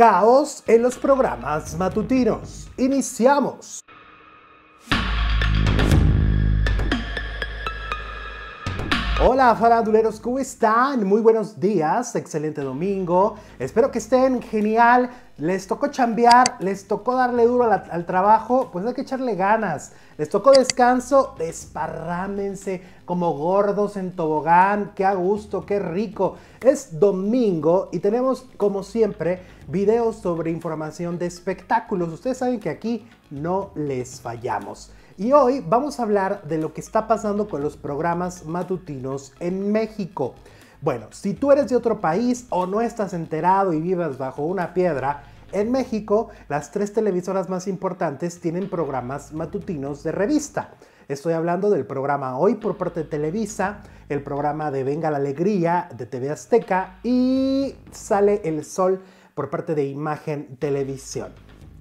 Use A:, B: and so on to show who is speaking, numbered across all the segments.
A: Caos en los programas matutinos. Iniciamos. Hola faranduleros, ¿cómo están? Muy buenos días, excelente domingo. Espero que estén genial. Les tocó chambear, les tocó darle duro al, trabajo, pues hay que echarle ganas. Les tocó descanso, desparrámense como gordos en tobogán. Qué a gusto, qué rico. Es domingo y tenemos, como siempre, videos sobre información de espectáculos. Ustedes saben que aquí no les fallamos. Y hoy vamos a hablar de lo que está pasando con los programas matutinos en México. Bueno, si tú eres de otro país o no estás enterado y vivas bajo una piedra, en México las tres televisoras más importantes tienen programas matutinos de revista. Estoy hablando del programa Hoy por parte de Televisa, el programa de Venga la Alegría de TV Azteca y Sale el Sol por parte de Imagen Televisión.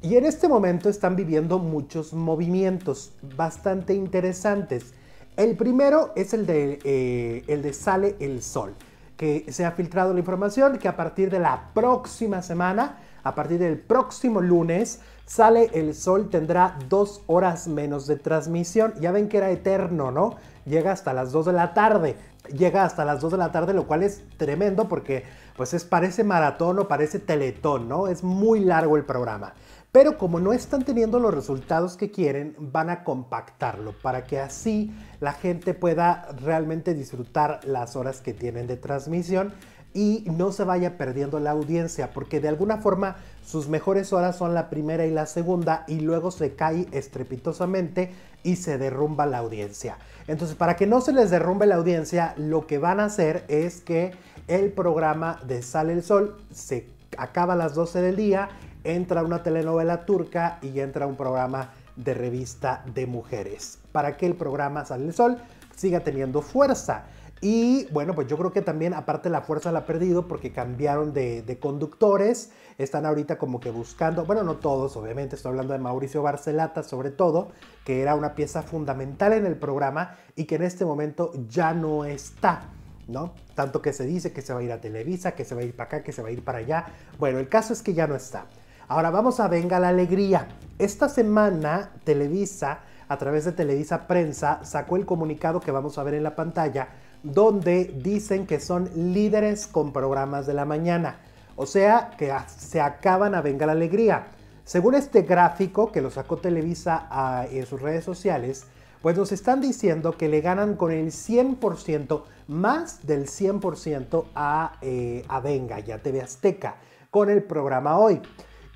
A: Y en este momento están viviendo muchos movimientos bastante interesantes. El primero es el de, eh, el de Sale el Sol, que se ha filtrado la información que a partir de la próxima semana, a partir del próximo lunes, Sale el Sol tendrá dos horas menos de transmisión. Ya ven que era eterno, ¿no? Llega hasta las 2 de la tarde. Llega hasta las 2 de la tarde, lo cual es tremendo porque pues es, parece maratón o parece teletón, ¿no? Es muy largo el programa. Pero como no están teniendo los resultados que quieren, van a compactarlo para que así la gente pueda realmente disfrutar las horas que tienen de transmisión y no se vaya perdiendo la audiencia, porque de alguna forma sus mejores horas son la primera y la segunda y luego se cae estrepitosamente y se derrumba la audiencia. Entonces, para que no se les derrumbe la audiencia, lo que van a hacer es que el programa de Sale el Sol se acaba a las 12 del día entra una telenovela turca y entra un programa de revista de mujeres. Para que el programa Sale el Sol siga teniendo fuerza. Y bueno, pues yo creo que también aparte la fuerza la ha perdido porque cambiaron de, de, conductores, están ahorita como que buscando, bueno, no todos, obviamente estoy hablando de Mauricio Barcelata sobre todo, que era una pieza fundamental en el programa y que en este momento ya no está. ¿No? Tanto que se dice que se va a ir a Televisa, que se va a ir para acá, que se va a ir para allá. Bueno, el caso es que ya no está. Ahora vamos a Venga la Alegría. Esta semana Televisa, a través de Televisa Prensa, sacó el comunicado que vamos a ver en la pantalla, donde dicen que son líderes con programas de la mañana. O sea, que se acaban a Venga la Alegría. Según este gráfico que lo sacó Televisa ah, en sus redes sociales, pues nos están diciendo que le ganan con el 100%, más del 100% a, eh, a Venga ya TV Azteca con el programa hoy.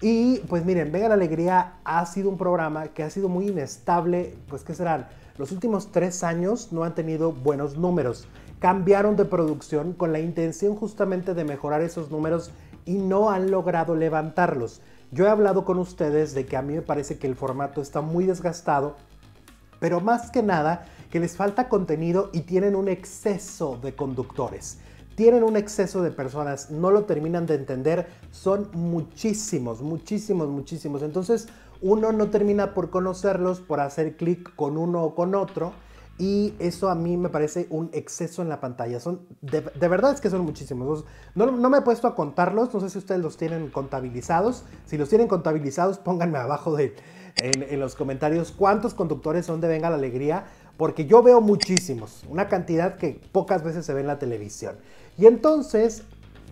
A: Y pues miren, Venga la Alegría ha sido un programa que ha sido muy inestable, pues ¿qué serán? Los últimos tres años no han tenido buenos números. Cambiaron de producción con la intención justamente de mejorar esos números y no han logrado levantarlos. Yo he hablado con ustedes de que a mí me parece que el formato está muy desgastado, pero más que nada que les falta contenido y tienen un exceso de conductores tienen un exceso de personas, no lo terminan de entender, son muchísimos, muchísimos, muchísimos. Entonces uno no termina por conocerlos, por hacer clic con uno o con otro. Y eso a mí me parece un exceso en la pantalla. Son, de, verdad es que son muchísimos. No, me he puesto a contarlos. No sé si ustedes los tienen contabilizados. Si los tienen contabilizados, pónganme abajo de, en, en los comentarios cuántos conductores son de Venga la Alegría. Porque yo veo muchísimos. Una cantidad que pocas veces se ve en la televisión. Y entonces,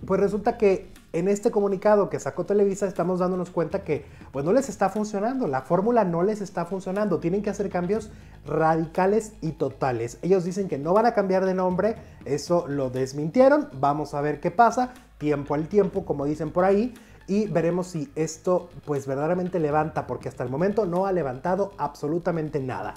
A: pues resulta que en este comunicado que sacó Televisa estamos dándonos cuenta que pues no les está funcionando, la fórmula no les está funcionando, tienen que hacer cambios radicales y totales. Ellos dicen que no van a cambiar de nombre, eso lo desmintieron, vamos a ver qué pasa, tiempo al tiempo como dicen por ahí y veremos si esto pues verdaderamente levanta porque hasta el momento no ha levantado absolutamente nada.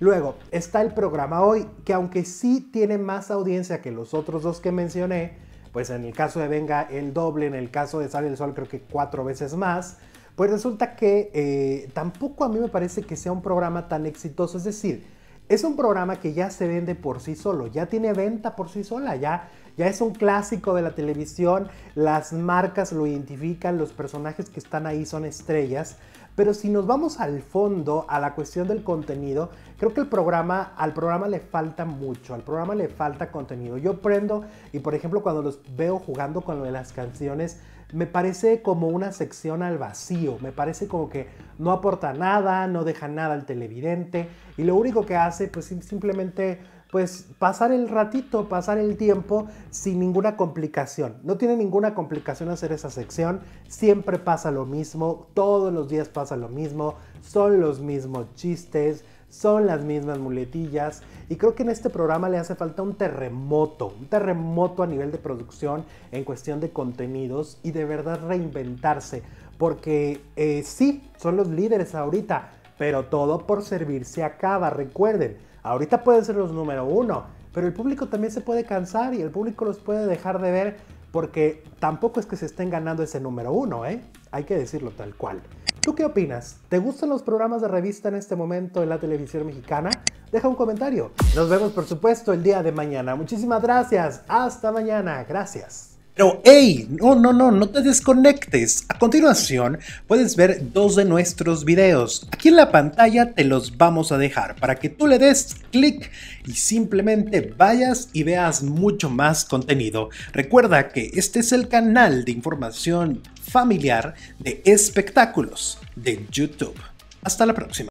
A: Luego, está el programa hoy, que aunque sí tiene más audiencia que los otros dos que mencioné, pues en el caso de Venga el doble, en el caso de Sale el Sol creo que cuatro veces más, pues resulta que eh, tampoco a mí me parece que sea un programa tan exitoso, es decir, es un programa que ya se vende por sí solo, ya tiene venta por sí sola, ya ya es un clásico de la televisión, las marcas lo identifican, los personajes que están ahí son estrellas. Pero si nos vamos al fondo, a la cuestión del contenido, creo que el programa, al programa le falta mucho, al programa le falta contenido. Yo prendo y por ejemplo cuando los veo jugando con lo de las canciones, me parece como una sección al vacío, me parece como que no aporta nada, no deja nada al televidente y lo único que hace pues simplemente pues pasar el ratito, pasar el tiempo sin ninguna complicación. No tiene ninguna complicación hacer esa sección, siempre pasa lo mismo, todos los días pasa lo mismo, son los mismos chistes, son las mismas muletillas y creo que en este programa le hace falta un terremoto, un terremoto a nivel de producción en cuestión de contenidos y de verdad reinventarse, porque eh, sí, son los líderes ahorita, pero todo por servirse acaba, recuerden. Ahorita pueden ser los número uno, pero el público también se puede cansar y el público los puede dejar de ver porque tampoco es que se estén ganando ese número uno, ¿eh? Hay que decirlo tal cual. ¿Tú qué opinas? ¿Te gustan los programas de revista en este momento en la televisión mexicana? Deja un comentario. Nos vemos por supuesto el día de mañana. Muchísimas gracias. Hasta mañana. Gracias. Pero hey, no, no, no, no te desconectes. A continuación puedes ver dos de nuestros videos. Aquí en la pantalla te los vamos a dejar para que tú le des clic y simplemente vayas y veas mucho más contenido. Recuerda que este es el canal de información familiar de espectáculos de YouTube. Hasta la próxima.